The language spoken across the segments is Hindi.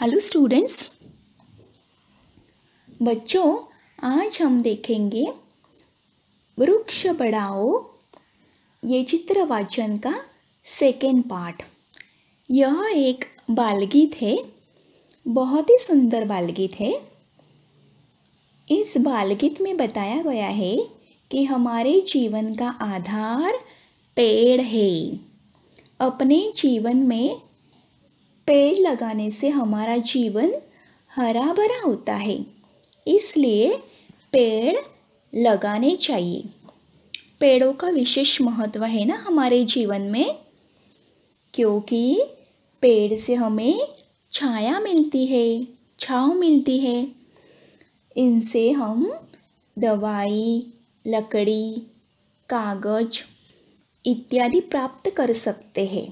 हेलो स्टूडेंट्स बच्चों आज हम देखेंगे वृक्ष बढ़ाओ ये चित्र वाचन का सेकेंड पार्ट यह एक बालगीत है बहुत ही सुंदर बालगीत है इस बालगीत में बताया गया है कि हमारे जीवन का आधार पेड़ है अपने जीवन में पेड़ लगाने से हमारा जीवन हरा भरा होता है इसलिए पेड़ लगाने चाहिए पेड़ों का विशेष महत्व है ना हमारे जीवन में क्योंकि पेड़ से हमें छाया मिलती है छाँव मिलती है इनसे हम दवाई लकड़ी कागज इत्यादि प्राप्त कर सकते हैं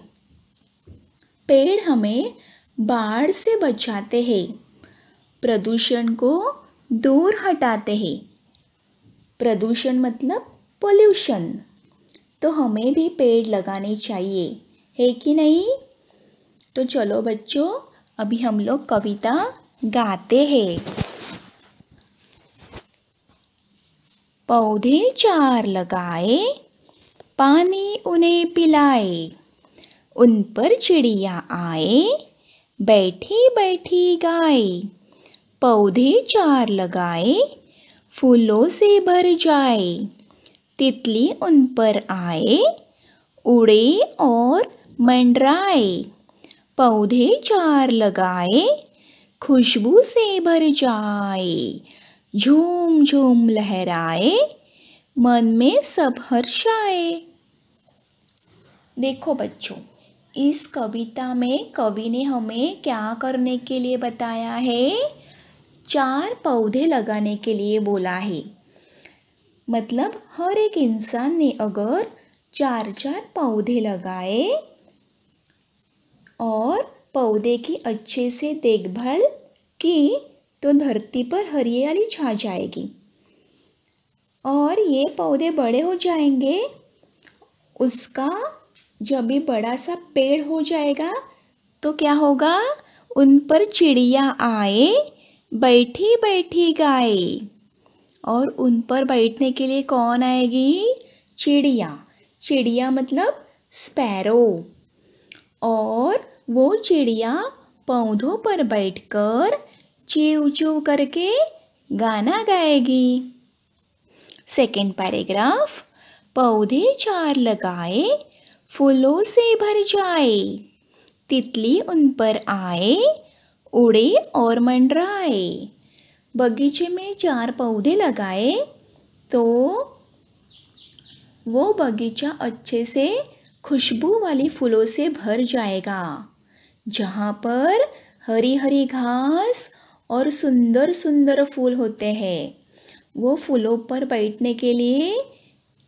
पेड़ हमें बाढ़ से बचाते हैं प्रदूषण को दूर हटाते हैं प्रदूषण मतलब पोल्यूशन तो हमें भी पेड़ लगाने चाहिए है कि नहीं तो चलो बच्चों अभी हम लोग कविता गाते हैं पौधे चार लगाए पानी उन्हें पिलाए उन पर चिड़िया आए बैठी बैठी गाए पौधे चार लगाए फूलों से भर जाए तितली उन पर आए उड़े और मंडराए पौधे चार लगाए खुशबू से भर जाए झूम झूम लहराए मन में सब हर्षाए देखो बच्चों इस कविता में कवि ने हमें क्या करने के लिए बताया है चार पौधे लगाने के लिए बोला है मतलब हर एक इंसान ने अगर चार चार पौधे लगाए और पौधे की अच्छे से देखभाल की तो धरती पर हरियाली छा जाएगी और ये पौधे बड़े हो जाएंगे उसका जब ये बड़ा सा पेड़ हो जाएगा तो क्या होगा उन पर चिड़िया आए बैठी बैठी गाए और उन पर बैठने के लिए कौन आएगी चिड़िया चिड़िया मतलब स्पैरो और वो चिड़िया पौधों पर बैठकर चीव चीव करके गाना गाएगी सेकेंड पैराग्राफ पौधे चार लगाए फूलों से भर जाए तितली उन पर आए उड़े और मंडराए बगीचे में चार पौधे लगाए तो वो बगीचा अच्छे से खुशबू वाली फूलों से भर जाएगा जहाँ पर हरी हरी घास और सुंदर सुंदर फूल होते हैं वो फूलों पर बैठने के लिए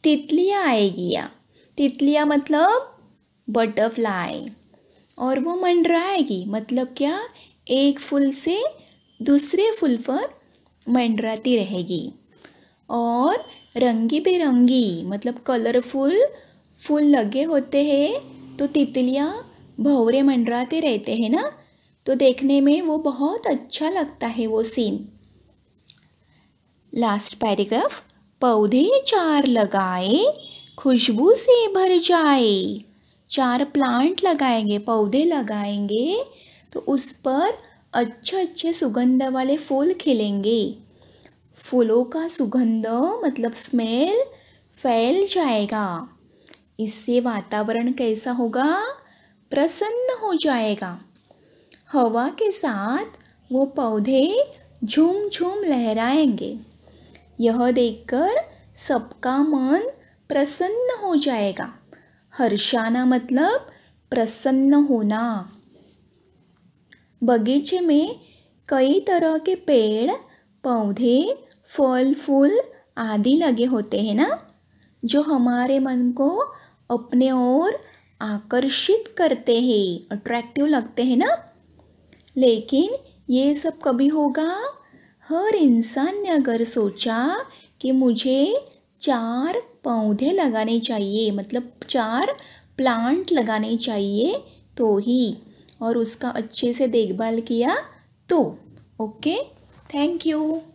तितलियाँ आएगी तितलिया मतलब बटरफ्लाई और वो मंडराएगी मतलब क्या एक फूल से दूसरे फूल पर मंडराती रहेगी और रंगी बिरंगी मतलब कलरफुल फूल लगे होते हैं तो तितलियाँ भवरे मंडराते रहते हैं ना तो देखने में वो बहुत अच्छा लगता है वो सीन लास्ट पैराग्राफ पौधे चार लगाए खुशबू से भर जाए चार प्लांट लगाएंगे पौधे लगाएंगे तो उस पर अच्छे अच्छे सुगंध वाले फूल खिलेंगे फूलों का सुगंध मतलब स्मेल फैल जाएगा इससे वातावरण कैसा होगा प्रसन्न हो जाएगा हवा के साथ वो पौधे झूम झूम लहराएंगे यह देखकर सबका मन प्रसन्न हो जाएगा हर्षाना मतलब प्रसन्न होना बगीचे में कई तरह के पेड़ पौधे फल फूल आदि लगे होते हैं ना जो हमारे मन को अपने ओर आकर्षित करते हैं अट्रैक्टिव लगते हैं ना लेकिन ये सब कभी होगा हर इंसान ने अगर सोचा कि मुझे चार पौधे लगाने चाहिए मतलब चार प्लांट लगाने चाहिए तो ही और उसका अच्छे से देखभाल किया तो ओके थैंक यू